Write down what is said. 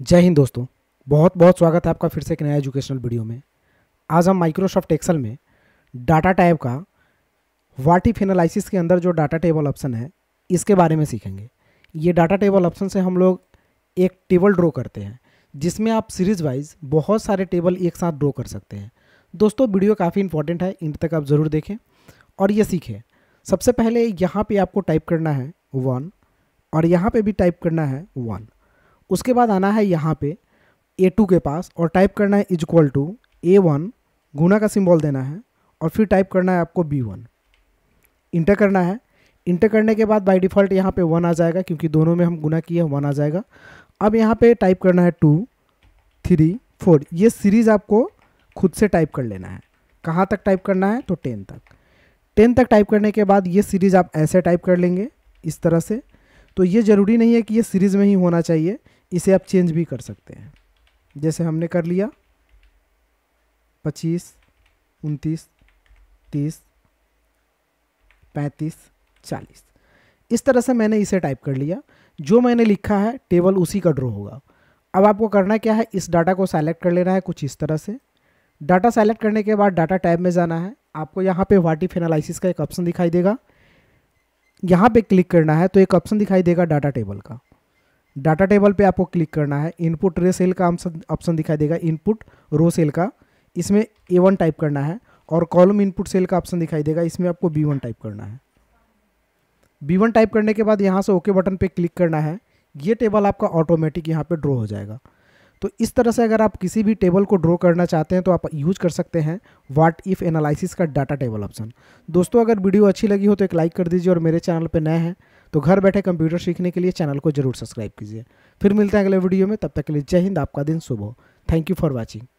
जय हिंद दोस्तों बहुत बहुत स्वागत है आपका फिर से एक नया एजुकेशनल वीडियो में आज हम माइक्रोसॉफ्ट एक्सेल में डाटा टाइप का वाटिफ एनालिसिस के अंदर जो डाटा टेबल ऑप्शन है इसके बारे में सीखेंगे ये डाटा टेबल ऑप्शन से हम लोग एक टेबल ड्रॉ करते हैं जिसमें आप सीरीज वाइज बहुत सारे टेबल एक साथ ड्रॉ कर सकते हैं दोस्तों वीडियो काफ़ी इंपॉर्टेंट है इन तक आप ज़रूर देखें और ये सीखें सबसे पहले यहाँ पे आपको टाइप करना है वन और यहाँ पे भी टाइप करना है वन उसके बाद आना है यहाँ पे ए टू के पास और टाइप करना है is equal to A one गुना का सिंबल देना है और फिर टाइप करना है आपको बी वन इंटर करना है इंटर करने के बाद बाय डिफ़ॉल्ट यहाँ पे वन आ जाएगा क्योंकि दोनों में हम गुना किए वन आ जाएगा अब यहाँ पे टाइप करना है टू थ्री फोर ये सीरीज़ आपको खुद से टाइप कर लेना है कहाँ तक टाइप करना है तो टेन तक टेन तक टाइप करने के बाद ये सीरीज़ आप ऐसे टाइप कर लेंगे इस तरह से तो ये ज़रूरी नहीं है कि ये सीरीज़ में ही होना चाहिए इसे आप चेंज भी कर सकते हैं जैसे हमने कर लिया पच्चीस उनतीस तीस पैंतीस चालीस इस तरह से मैंने इसे टाइप कर लिया जो मैंने लिखा है टेबल उसी का ड्रो होगा अब आपको करना क्या है इस डाटा को सेलेक्ट कर लेना है कुछ इस तरह से डाटा सेलेक्ट करने के बाद डाटा टैब में जाना है आपको यहाँ पे वाटिफ फेनालाइसिस का एक ऑप्शन दिखाई देगा यहाँ पे क्लिक करना है तो एक ऑप्शन दिखाई देगा डाटा टेबल का डाटा टेबल पे आपको क्लिक करना है इनपुट रे सेल का ऑप्शन दिखाई देगा इनपुट रो सेल का इसमें ए वन टाइप करना है और कॉलम इनपुट सेल का ऑप्शन दिखाई देगा इसमें आपको बी वन टाइप करना है बी वन टाइप करने के बाद यहाँ से ओके बटन पे क्लिक करना है ये टेबल आपका ऑटोमेटिक यहाँ पे ड्रॉ हो जाएगा तो इस तरह से अगर आप किसी भी टेबल को ड्रॉ करना चाहते हैं तो आप यूज कर सकते हैं वाट इफ़ एनालिसिस का डाटा टेबल ऑप्शन दोस्तों अगर वीडियो अच्छी लगी हो तो एक लाइक कर दीजिए और मेरे चैनल पर नए हैं तो घर बैठे कंप्यूटर सीखने के लिए चैनल को जरूर सब्सक्राइब कीजिए फिर मिलते हैं अगले वीडियो में तब तक के लिए जय हिंद आपका दिन शुभ हो थैंक यू फॉर वॉचिंग